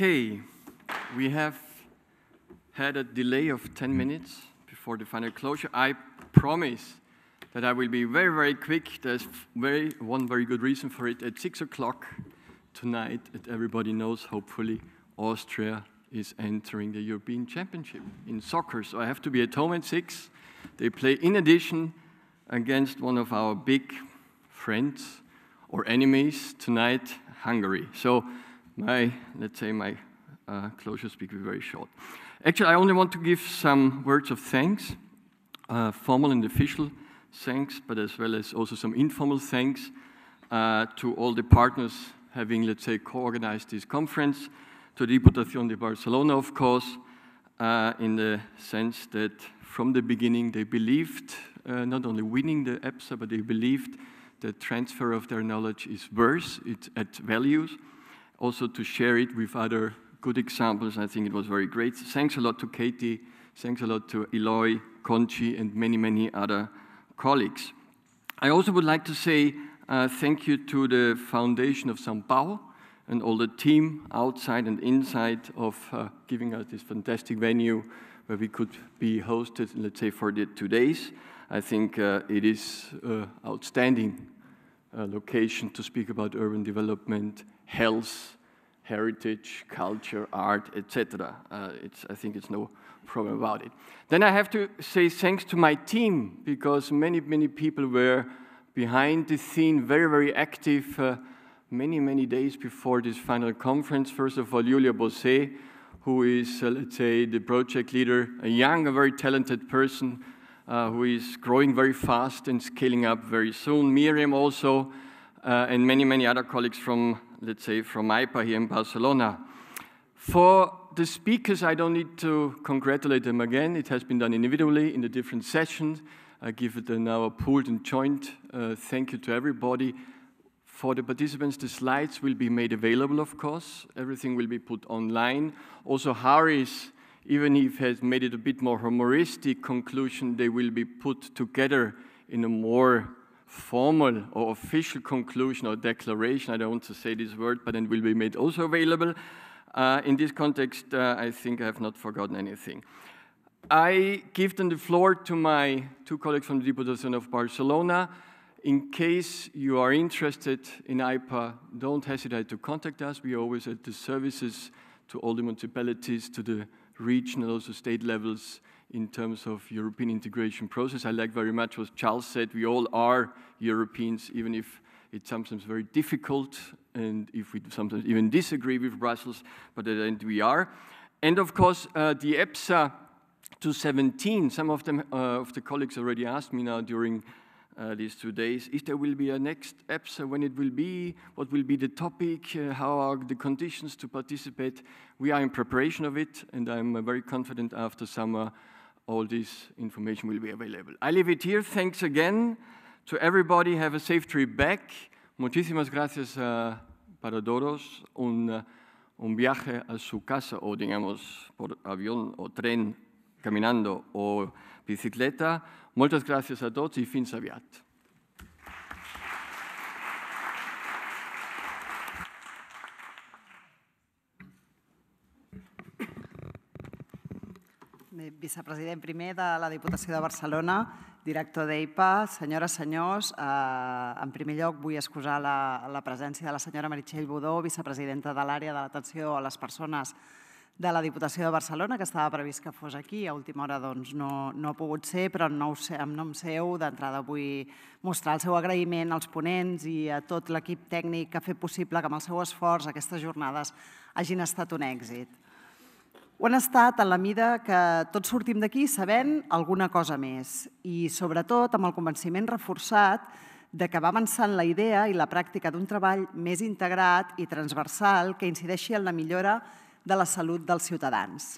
Okay, we have had a delay of 10 minutes before the final closure. I promise that I will be very, very quick. There's very, one very good reason for it. At 6 o'clock tonight, as everybody knows, hopefully, Austria is entering the European Championship in soccer. So I have to be at home at 6. They play, in addition, against one of our big friends or enemies tonight, Hungary. So my, let's say, my uh, closure speak will be very short. Actually, I only want to give some words of thanks, uh, formal and official thanks, but as well as also some informal thanks uh, to all the partners having, let's say, co-organized this conference, to the Diputación de Barcelona, of course, uh, in the sense that from the beginning they believed, uh, not only winning the EPSA, but they believed that transfer of their knowledge is worth, it adds values, also to share it with other good examples. I think it was very great. Thanks a lot to Katie. Thanks a lot to Eloy, Conchi, and many, many other colleagues. I also would like to say uh, thank you to the foundation of São Paulo and all the team outside and inside of uh, giving us this fantastic venue where we could be hosted, let's say, for the two days. I think uh, it is uh, outstanding uh, location to speak about urban development health, heritage, culture, art, etc. Uh, I think it's no problem about it. Then I have to say thanks to my team because many, many people were behind the scene, very, very active uh, many, many days before this final conference. First of all, Julia Bosse, who is, uh, let's say, the project leader, a young, a very talented person uh, who is growing very fast and scaling up very soon. Miriam also, uh, and many, many other colleagues from let's say, from IPA here in Barcelona. For the speakers, I don't need to congratulate them again. It has been done individually in the different sessions. I give it now a pooled and joint uh, thank you to everybody. For the participants, the slides will be made available, of course. Everything will be put online. Also, Harris, even if has made it a bit more humoristic conclusion, they will be put together in a more formal or official conclusion or declaration. I don't want to say this word, but it will be made also available. Uh, in this context, uh, I think I have not forgotten anything. I give then the floor to my two colleagues from the Diputación of Barcelona. In case you are interested in IPA, don't hesitate to contact us. We are always at the services to all the municipalities, to the regional, also state levels in terms of European integration process. I like very much what Charles said, we all are Europeans, even if it's sometimes very difficult and if we sometimes even disagree with Brussels, but at the end we are. And of course, uh, the EPSA 217, some of, them, uh, of the colleagues already asked me now during uh, these two days, if there will be a next EPSA, when it will be, what will be the topic, uh, how are the conditions to participate. We are in preparation of it, and I'm uh, very confident after summer all this information will be available. I leave it here. Thanks again to everybody. Have a safe trip back. Muchísimas gracias uh, para todos. Un, uh, un viaje a su casa o, digamos, por avión o tren, caminando o bicicleta. Muchas gracias a todos y fin aviat. vicepresident primer de la Diputació de Barcelona, director d'EIPA, senyores, senyors, eh, en primer lloc vull excusar la, la presència de la senyora Meritxell Budó, vicepresidenta de l'àrea de l'atenció a les persones de la Diputació de Barcelona, que estava previst que fos aquí, a última hora doncs, no, no ha pogut ser, però en nom seu d'entrada vull mostrar el seu agraïment als ponents i a tot l'equip tècnic que ha fet possible que amb el seu esforç aquestes jornades hagin estat un èxit. Ho han estat en la mida que tots sortim d'aquí sabent alguna cosa més i, sobretot, amb el convenciment reforçat de que va avançant la idea i la pràctica d'un treball més integrat i transversal que incideixi en la millora de la salut dels ciutadans.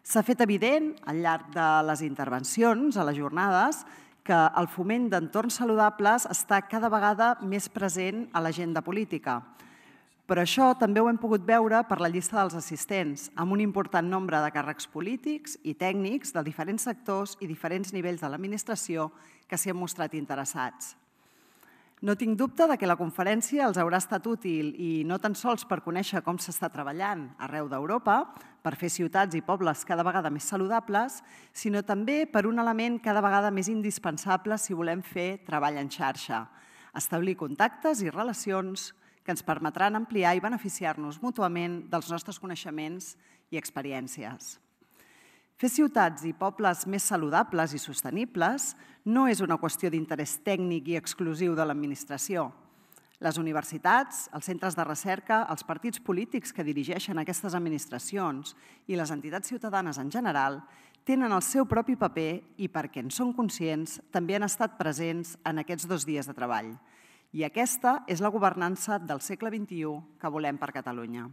S'ha fet evident, al llarg de les intervencions, a les jornades, que el foment d'entorns saludables està cada vegada més present a l'agenda política, política però això també ho hem pogut veure per la llista dels assistents, amb un important nombre de càrrecs polítics i tècnics de diferents sectors i diferents nivells de l'administració que s'hi han mostrat interessats. No tinc dubte de que la conferència els haurà estat útil i no tan sols per conèixer com s'està treballant arreu d'Europa per fer ciutats i pobles cada vegada més saludables, sinó també per un element cada vegada més indispensable si volem fer treball en xarxa, establir contactes i relacions, que ens permetran ampliar i beneficiar-nos mútuament dels nostres coneixements i experiències. Fer ciutats i pobles més saludables i sostenibles no és una qüestió d'interès tècnic i exclusiu de l'administració. Les universitats, els centres de recerca, els partits polítics que dirigeixen aquestes administracions i les entitats ciutadanes en general tenen el seu propi paper i, perquè en són conscients, també han estat presents en aquests dos dies de treball. I aquesta és la governança del segle XXI que volem per Catalunya.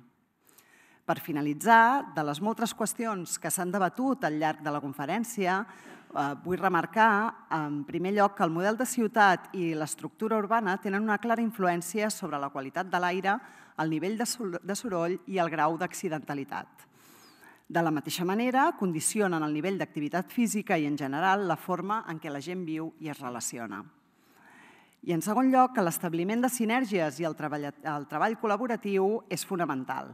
Per finalitzar, de les moltes qüestions que s'han debatut al llarg de la conferència, eh, vull remarcar, en primer lloc, que el model de ciutat i l'estructura urbana tenen una clara influència sobre la qualitat de l'aire, el nivell de soroll i el grau d'accidentalitat. De la mateixa manera, condicionen el nivell d'activitat física i, en general, la forma en què la gent viu i es relaciona. I en segon lloc, que l'establiment de sinergies i el treball, col·laboratiu és fonamental.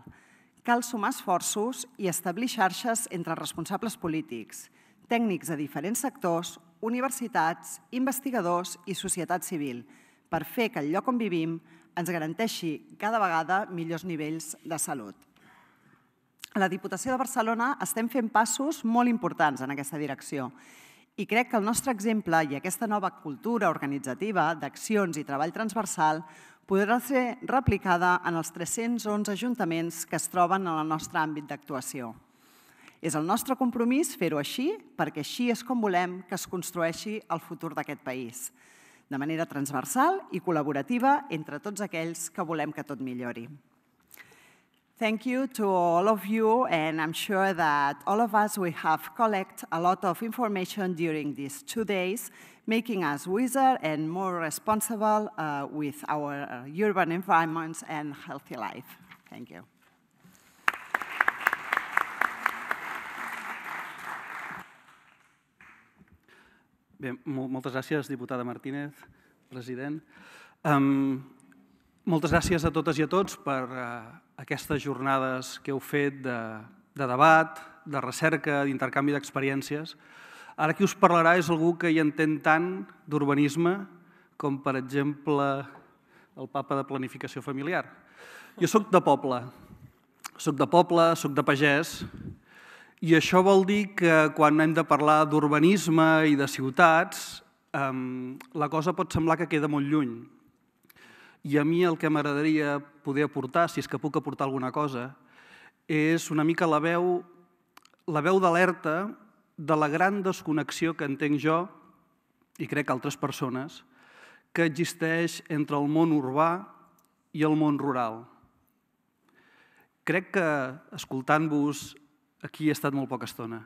Cal sumar esforços i establir xarxes entre responsables polítics, tècnics de diferents sectors, universitats, investigadors i societat civil, per fer que el lloc on vivim ens garanteixi cada vegada millors nivells de salut. A la Diputació de Barcelona estem fent passos molt importants en aquesta direcció i crec que el nostre exemple i aquesta nova cultura organitzativa d'accions i treball transversal podrà ser replicada en els 311 ajuntaments que es troben en el nostre àmbit d'actuació. És el nostre compromís fer-ho així, perquè així és com volem que es construeixi el futur d'aquest país, de manera transversal i col·laborativa entre tots aquells que volem que tot millori. Thank you to all of you, and I'm sure that all of us we have collected a lot of information during these two days, making us wiser and more responsible uh, with our uh, urban environments and healthy life. Thank you. Bé, moltes gràcies, diputada Martínez, president. Um, Moltes gràcies a totes i a tots per eh, aquestes jornades que heu fet de, de debat, de recerca, d'intercanvi d'experiències. Ara qui us parlarà és algú que hi entén tant d'urbanisme com, per exemple, el papa de planificació familiar. Jo sóc de poble, sóc de poble, sóc de pagès, i això vol dir que quan hem de parlar d'urbanisme i de ciutats, eh, la cosa pot semblar que queda molt lluny. I a mi el que m'agradaria poder aportar, si és que puc aportar alguna cosa, és una mica la veu, la veu d'alerta de la gran desconnexió que entenc jo i crec altres persones que existeix entre el món urbà i el món rural. Crec que, escoltant-vos, aquí he estat molt poca estona,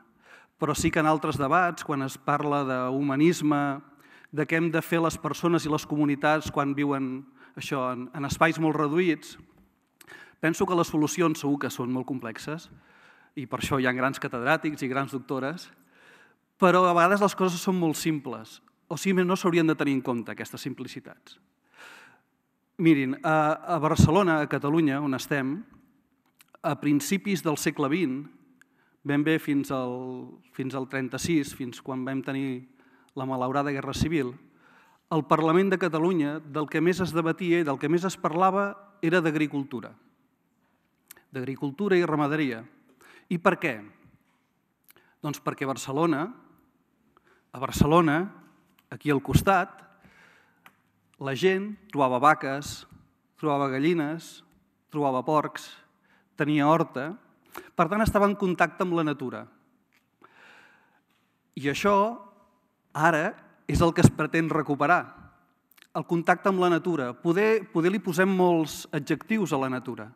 però sí que en altres debats, quan es parla d'humanisme, de què hem de fer les persones i les comunitats quan viuen això en, en espais molt reduïts, penso que les solucions segur que són molt complexes i per això hi ha grans catedràtics i grans doctores, però a vegades les coses són molt simples o si més no s'haurien de tenir en compte aquestes simplicitats. Mirin, a, a Barcelona, a Catalunya, on estem, a principis del segle XX, ben bé fins al, fins al 36, fins quan vam tenir la malaurada Guerra Civil, al Parlament de Catalunya del que més es debatia i del que més es parlava era d'agricultura. D'agricultura i ramaderia. I per què? Doncs perquè Barcelona, a Barcelona, aquí al costat, la gent trobava vaques, trobava gallines, trobava porcs, tenia horta, per tant estava en contacte amb la natura. I això ara és el que es pretén recuperar. El contacte amb la natura. Poder, poder li posem molts adjectius a la natura,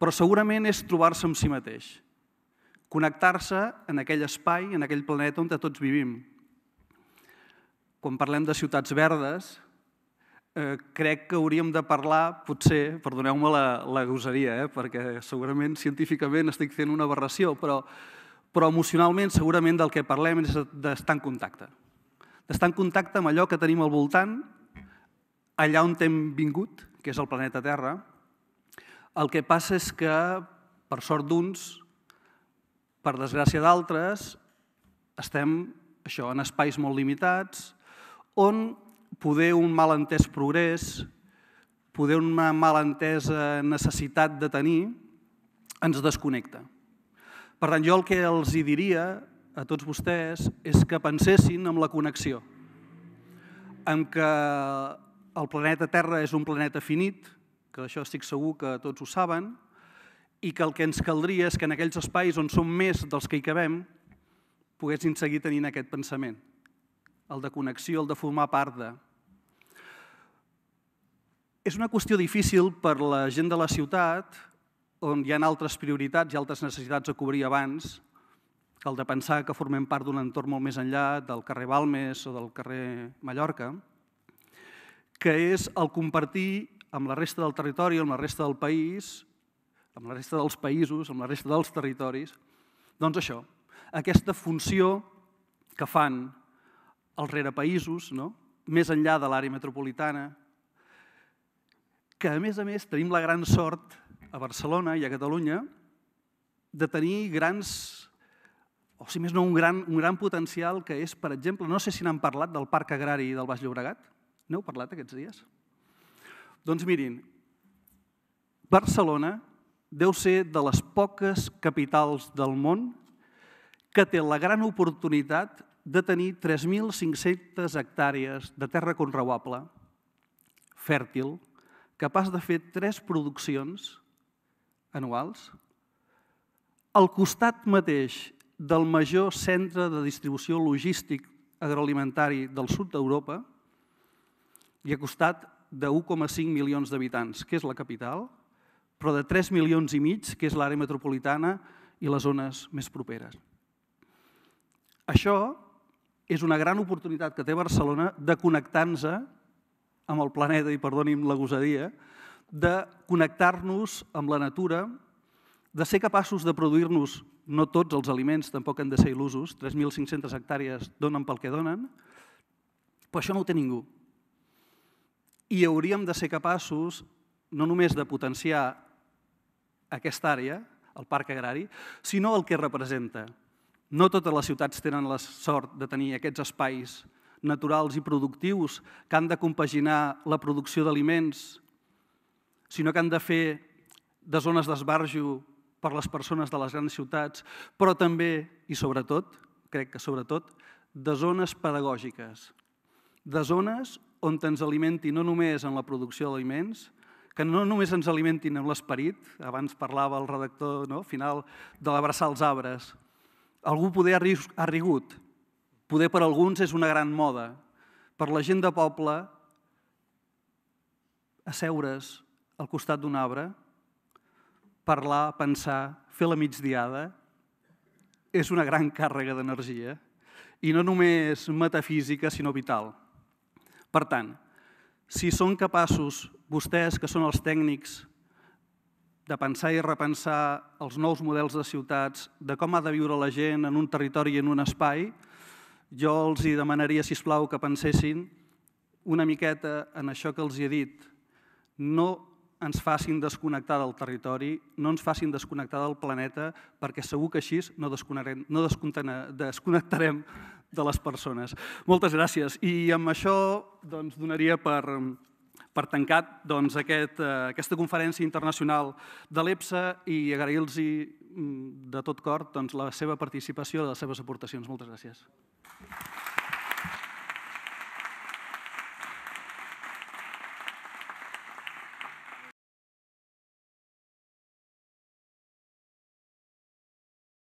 però segurament és trobar-se amb si mateix, connectar-se en aquell espai, en aquell planeta on tots vivim. Quan parlem de ciutats verdes, eh, crec que hauríem de parlar, potser, perdoneu-me la, la goseria, eh, perquè segurament científicament estic fent una aberració, però, però emocionalment segurament del que parlem és d'estar en contacte d'estar en contacte amb allò que tenim al voltant, allà on hem vingut, que és el planeta Terra. El que passa és que, per sort d'uns, per desgràcia d'altres, estem això en espais molt limitats, on poder un malentès progrés, poder una malentesa necessitat de tenir, ens desconnecta. Per tant, jo el que els hi diria a tots vostès és que pensessin en la connexió, en que el planeta Terra és un planeta finit, que això estic segur que tots ho saben, i que el que ens caldria és que en aquells espais on som més dels que hi cabem poguessin seguir tenint aquest pensament, el de connexió, el de formar part de... És una qüestió difícil per la gent de la ciutat, on hi ha altres prioritats i altres necessitats a cobrir abans, que el de pensar que formem part d'un entorn molt més enllà del carrer Balmes o del carrer Mallorca, que és el compartir amb la resta del territori, amb la resta del país, amb la resta dels països, amb la resta dels territoris, doncs això, aquesta funció que fan els rerepaïsos, no? més enllà de l'àrea metropolitana, que a més a més tenim la gran sort a Barcelona i a Catalunya de tenir grans o si més no, un gran, un gran potencial que és, per exemple, no sé si n'han parlat del Parc Agrari del Baix Llobregat. N'heu parlat aquests dies? Doncs mirin, Barcelona deu ser de les poques capitals del món que té la gran oportunitat de tenir 3.500 hectàrees de terra conreuable, fèrtil, capaç de fer tres produccions anuals, al costat mateix del major centre de distribució logístic agroalimentari del sud d'Europa i a costat de 1,5 milions d'habitants, que és la capital, però de 3 milions i mig, que és l'àrea metropolitana i les zones més properes. Això és una gran oportunitat que té Barcelona de connectar-nos amb el planeta, i perdoni'm la gosadia, de connectar-nos amb la natura, de ser capaços de produir-nos no tots els aliments tampoc han de ser il·lusos, 3.500 hectàrees donen pel que donen, però això no ho té ningú. I hauríem de ser capaços no només de potenciar aquesta àrea, el parc agrari, sinó el que representa. No totes les ciutats tenen la sort de tenir aquests espais naturals i productius que han de compaginar la producció d'aliments, sinó que han de fer de zones d'esbarjo per les persones de les grans ciutats, però també i sobretot, crec que sobretot, de zones pedagògiques, de zones on ens alimenti no només en la producció d'aliments, que no només ens alimentin amb l'esperit, abans parlava el redactor no, final de l'abraçar els arbres. Algú poder ha rigut, poder per alguns és una gran moda. Per la gent de poble, asseure's al costat d'un arbre parlar, pensar, fer la migdiada, és una gran càrrega d'energia, i no només metafísica, sinó vital. Per tant, si són capaços vostès, que són els tècnics, de pensar i repensar els nous models de ciutats, de com ha de viure la gent en un territori i en un espai, jo els hi demanaria, si plau que pensessin una miqueta en això que els he dit. No ens facin desconnectar del territori, no ens facin desconnectar del planeta, perquè segur que així no, no desconnectarem de les persones. Moltes gràcies. I amb això doncs, donaria per, per tancat doncs, aquest, eh, aquesta conferència internacional de l'EPSA i agrair-los mm, de tot cor doncs, la seva participació i les seves aportacions. Moltes gràcies.